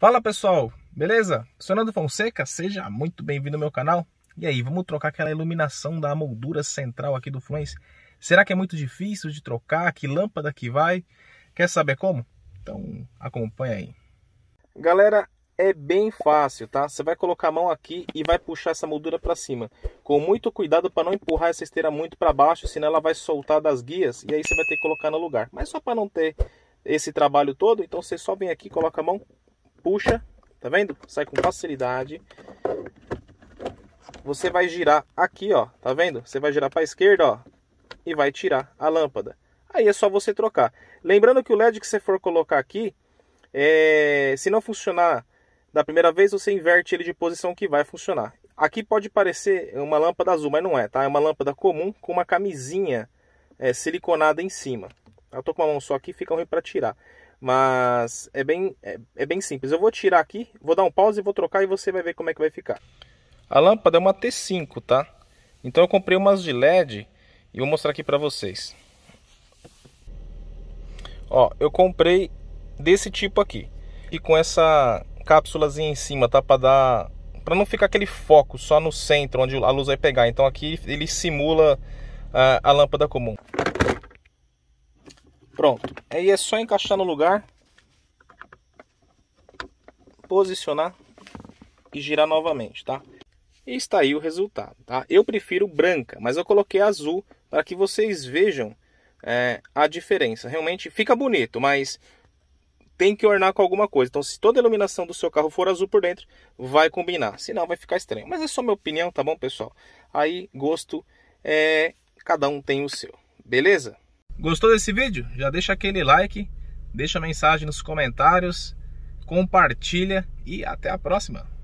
Fala pessoal, beleza? Sou Nando Fonseca, seja muito bem-vindo ao meu canal. E aí, vamos trocar aquela iluminação da moldura central aqui do Fluence? Será que é muito difícil de trocar? Que lâmpada que vai? Quer saber como? Então acompanha aí. Galera, é bem fácil, tá? Você vai colocar a mão aqui e vai puxar essa moldura para cima. Com muito cuidado para não empurrar essa esteira muito para baixo, senão ela vai soltar das guias e aí você vai ter que colocar no lugar. Mas só para não ter esse trabalho todo, então você só vem aqui, coloca a mão, puxa, tá vendo? Sai com facilidade. Você vai girar aqui, ó, tá vendo? Você vai girar para a esquerda, ó, e vai tirar a lâmpada. Aí é só você trocar. Lembrando que o LED que você for colocar aqui, é... se não funcionar da primeira vez, você inverte ele de posição que vai funcionar. Aqui pode parecer uma lâmpada azul, mas não é, tá? É uma lâmpada comum com uma camisinha é, siliconada em cima. Eu tô com uma mão só aqui, fica ruim para tirar. Mas é bem, é, é bem simples. Eu vou tirar aqui, vou dar um pause, e vou trocar e você vai ver como é que vai ficar. A lâmpada é uma T5, tá? Então eu comprei umas de LED e vou mostrar aqui para vocês. Ó, eu comprei desse tipo aqui. E com essa cápsulazinha em cima, tá? Pra dar... Pra não ficar aquele foco só no centro, onde a luz vai pegar. Então aqui ele simula a, ah, a lâmpada comum. Pronto. Aí é só encaixar no lugar, posicionar e girar novamente, tá? E está aí o resultado, tá? Eu prefiro branca, mas eu coloquei azul para que vocês vejam é, a diferença. Realmente fica bonito, mas tem que ornar com alguma coisa. Então, se toda a iluminação do seu carro for azul por dentro, vai combinar. Senão, vai ficar estranho. Mas é só minha opinião, tá bom, pessoal? Aí, gosto, é, cada um tem o seu. Beleza? Gostou desse vídeo? Já deixa aquele like, deixa mensagem nos comentários, compartilha e até a próxima.